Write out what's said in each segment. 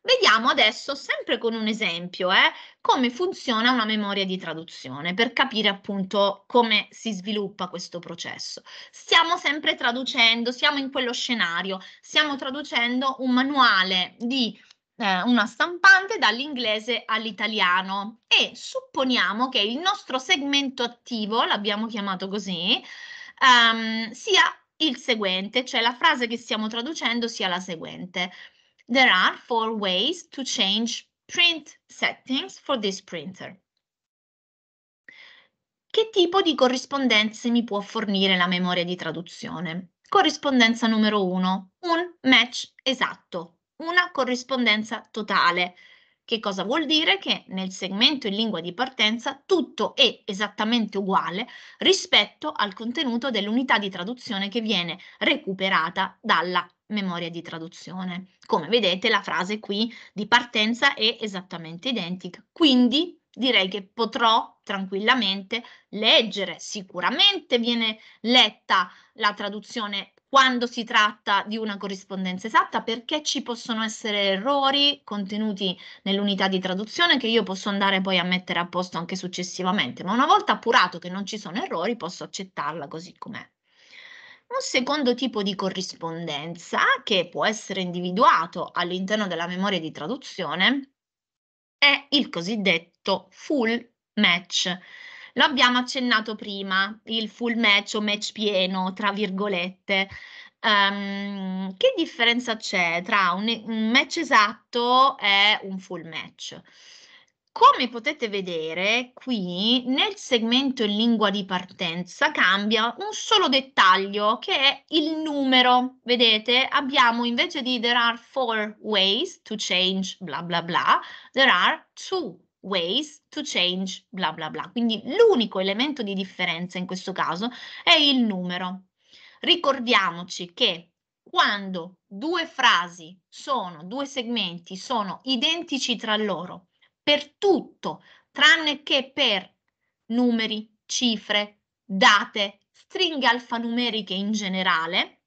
Vediamo adesso, sempre con un esempio, eh, come funziona una memoria di traduzione per capire appunto come si sviluppa questo processo. Stiamo sempre traducendo, siamo in quello scenario, stiamo traducendo un manuale di eh, una stampante dall'inglese all'italiano e supponiamo che il nostro segmento attivo, l'abbiamo chiamato così, ehm, sia il seguente, cioè la frase che stiamo traducendo sia la seguente. There are four ways to change print settings for this printer. Che tipo di corrispondenze mi può fornire la memoria di traduzione? Corrispondenza numero uno, un match esatto, una corrispondenza totale. Che cosa vuol dire? Che nel segmento in lingua di partenza tutto è esattamente uguale rispetto al contenuto dell'unità di traduzione che viene recuperata dalla memoria di traduzione. Come vedete la frase qui di partenza è esattamente identica, quindi direi che potrò tranquillamente leggere, sicuramente viene letta la traduzione quando si tratta di una corrispondenza esatta perché ci possono essere errori contenuti nell'unità di traduzione che io posso andare poi a mettere a posto anche successivamente, ma una volta appurato che non ci sono errori posso accettarla così com'è. Un secondo tipo di corrispondenza che può essere individuato all'interno della memoria di traduzione è il cosiddetto full match. L'abbiamo accennato prima, il full match o match pieno, tra virgolette. Um, che differenza c'è tra un, un match esatto e un full match? Come potete vedere, qui nel segmento in lingua di partenza cambia un solo dettaglio che è il numero. Vedete, abbiamo invece di there are four ways to change bla bla bla, there are two ways to change bla bla bla. Quindi l'unico elemento di differenza in questo caso è il numero. Ricordiamoci che quando due frasi sono, due segmenti sono identici tra loro per tutto, tranne che per numeri, cifre, date, stringhe alfanumeriche in generale.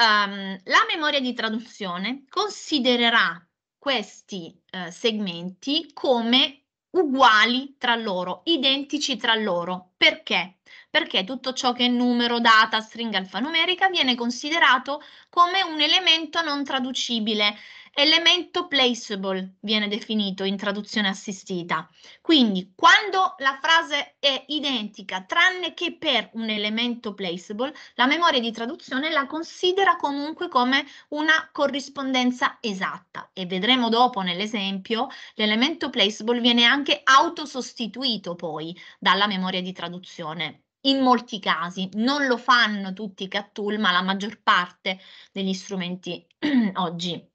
Um, la memoria di traduzione considererà questi eh, segmenti come uguali tra loro, identici tra loro. Perché? Perché tutto ciò che è numero, data, stringa alfanumerica viene considerato come un elemento non traducibile Elemento placeable viene definito in traduzione assistita. Quindi quando la frase è identica tranne che per un elemento placeable, la memoria di traduzione la considera comunque come una corrispondenza esatta e vedremo dopo nell'esempio l'elemento placeable viene anche autosostituito poi dalla memoria di traduzione in molti casi, non lo fanno tutti i CAT tool, ma la maggior parte degli strumenti oggi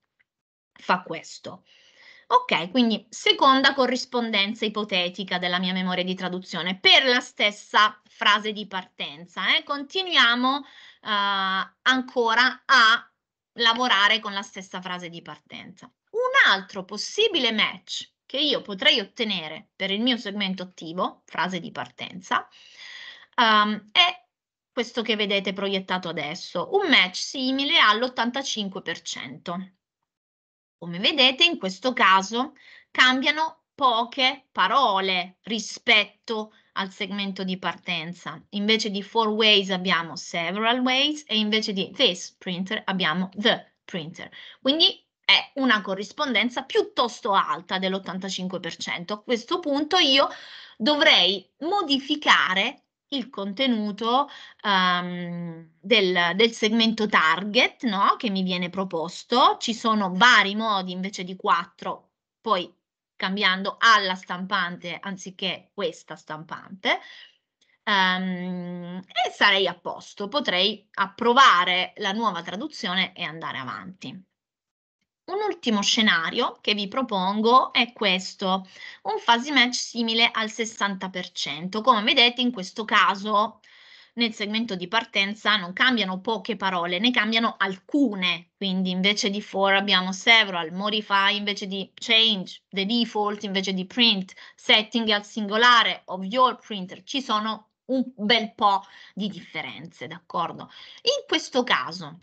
fa questo. Ok, quindi seconda corrispondenza ipotetica della mia memoria di traduzione per la stessa frase di partenza. Eh, continuiamo eh, ancora a lavorare con la stessa frase di partenza. Un altro possibile match che io potrei ottenere per il mio segmento attivo, frase di partenza, um, è questo che vedete proiettato adesso, un match simile all'85%. Come vedete in questo caso cambiano poche parole rispetto al segmento di partenza. Invece di four ways abbiamo several ways e invece di this printer abbiamo the printer. Quindi è una corrispondenza piuttosto alta dell'85%. A questo punto io dovrei modificare il contenuto um, del, del, segmento target no? che mi viene proposto. Ci sono vari modi invece di quattro, poi cambiando alla stampante anziché questa stampante. Um, e sarei a posto, potrei approvare la nuova traduzione e andare avanti. Un ultimo scenario che vi propongo è questo, un fuzzy match simile al 60%. Come vedete in questo caso nel segmento di partenza non cambiano poche parole, ne cambiano alcune, quindi invece di for abbiamo several, modify invece di change, the default invece di print, setting al singolare of your printer, ci sono un bel po' di differenze, d'accordo? In questo caso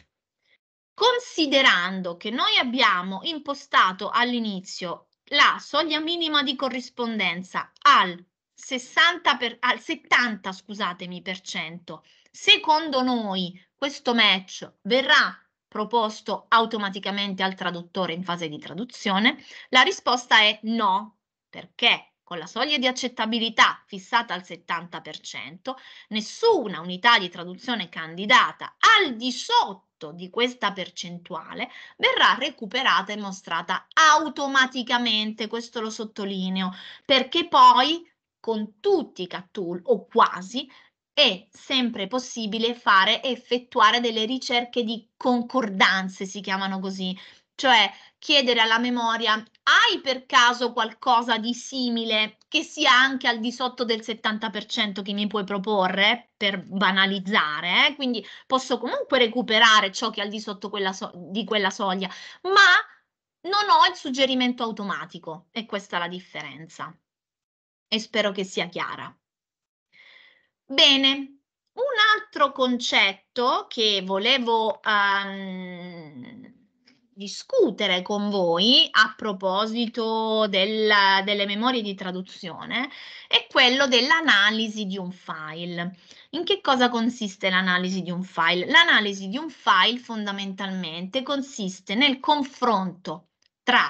Considerando che noi abbiamo impostato all'inizio la soglia minima di corrispondenza al, 60 per, al 70 scusatemi, per cento, secondo noi questo match verrà proposto automaticamente al traduttore in fase di traduzione? La risposta è no, perché con la soglia di accettabilità fissata al 70%, nessuna unità di traduzione candidata al di sotto di questa percentuale verrà recuperata e mostrata automaticamente, questo lo sottolineo, perché poi con tutti i cat o quasi è sempre possibile fare effettuare delle ricerche di concordanze, si chiamano così, cioè chiedere alla memoria, hai per caso qualcosa di simile che sia anche al di sotto del 70% che mi puoi proporre per banalizzare? Eh? Quindi posso comunque recuperare ciò che è al di sotto quella so- di quella soglia, ma non ho il suggerimento automatico e questa è la differenza. E spero che sia chiara. Bene, un altro concetto che volevo um, discutere con voi a proposito del, delle memorie di traduzione è quello dell'analisi di un file. In che cosa consiste l'analisi di un file? L'analisi di un file fondamentalmente consiste nel confronto tra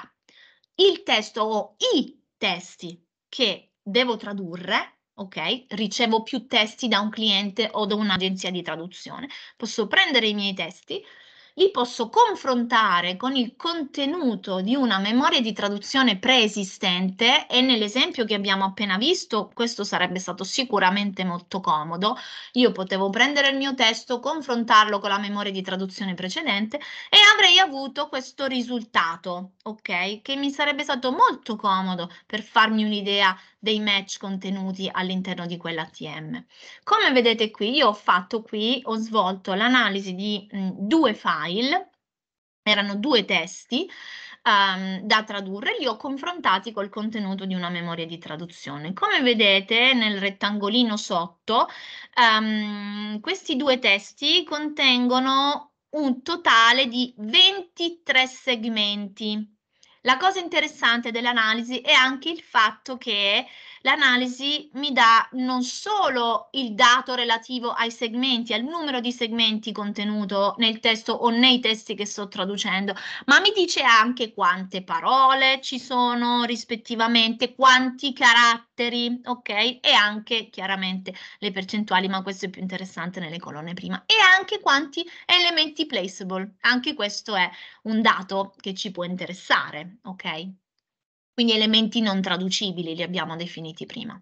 il testo o i testi che devo tradurre, ok? Ricevo più testi da un cliente o da un'agenzia di traduzione. Posso prendere i miei testi, li posso confrontare con il contenuto di una memoria di traduzione preesistente e nell'esempio che abbiamo appena visto questo sarebbe stato sicuramente molto comodo. Io potevo prendere il mio testo, confrontarlo con la memoria di traduzione precedente e avrei avuto questo risultato, ok? Che mi sarebbe stato molto comodo per farmi un'idea dei match contenuti all'interno di quell'ATM. Come vedete qui, io ho fatto qui, ho svolto l'analisi di mh, due file file, erano due testi um, da tradurre, li ho confrontati col contenuto di una memoria di traduzione. Come vedete nel rettangolino sotto, um, questi due testi contengono un totale di 23 segmenti. La cosa interessante dell'analisi è anche il fatto che l'analisi mi dà non solo il dato relativo ai segmenti, al numero di segmenti contenuto nel testo o nei testi che sto traducendo, ma mi dice anche quante parole ci sono rispettivamente, quanti caratteri, ok? E anche chiaramente le percentuali, ma questo è più interessante nelle colonne prima, e anche quanti elementi placeable, anche questo è un dato che ci può interessare, ok? Quindi elementi non traducibili li abbiamo definiti prima.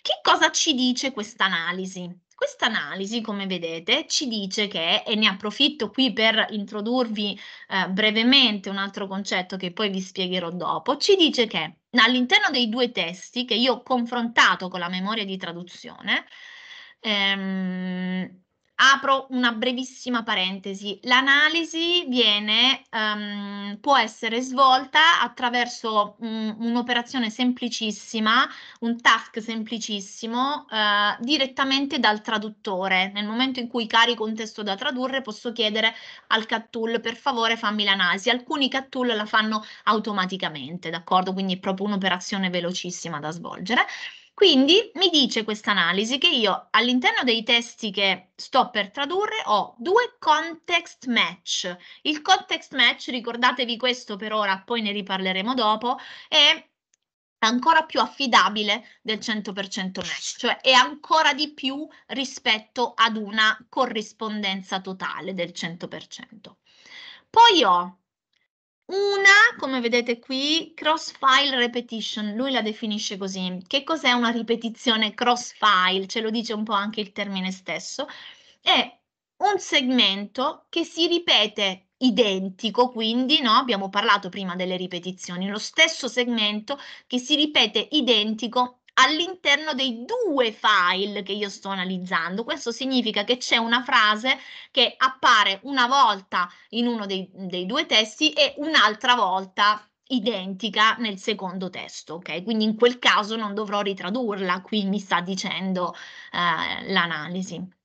Che cosa ci dice questa analisi? Questa analisi, come vedete, ci dice che, e ne approfitto qui per introdurvi eh, brevemente un altro concetto che poi vi spiegherò dopo, ci dice che all'interno dei due testi che io ho confrontato con la memoria di traduzione, ehm, apro una brevissima parentesi. L'analisi viene, um, può essere svolta attraverso um, un'operazione semplicissima, un task semplicissimo, uh, direttamente dal traduttore. Nel momento in cui carico un testo da tradurre, posso chiedere al CAT tool, per favore fammi l'analisi. Alcuni CAT tool la fanno automaticamente, d'accordo? Quindi è proprio un'operazione velocissima da svolgere. Quindi mi dice questa analisi che io all'interno dei testi che sto per tradurre ho due context match. Il context match, ricordatevi questo per ora, poi ne riparleremo dopo, è ancora più affidabile del 100% match, cioè è ancora di più rispetto ad una corrispondenza totale del 100%. Poi ho una, come vedete qui, cross file repetition, lui la definisce così. Che cos'è una ripetizione cross file? Ce lo dice un po' anche il termine stesso. È un segmento che si ripete identico, quindi no? abbiamo parlato prima delle ripetizioni, lo stesso segmento che si ripete identico all'interno dei due file che io sto analizzando. Questo significa che c'è una frase che appare una volta in uno dei, dei due testi e un'altra volta identica nel secondo testo, ok? Quindi in quel caso non dovrò ritradurla, qui mi sta dicendo eh, l'analisi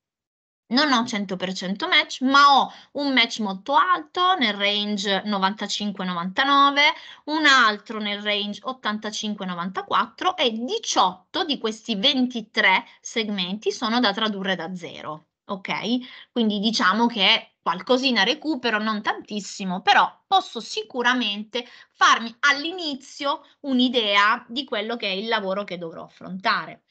non ho 100% match, ma ho un match molto alto nel range 95-99, un altro nel range 85-94 e 18 di questi 23 segmenti sono da tradurre da zero. Ok? Quindi diciamo che qualcosina recupero, non tantissimo, però posso sicuramente farmi all'inizio un'idea di quello che è il lavoro che dovrò affrontare.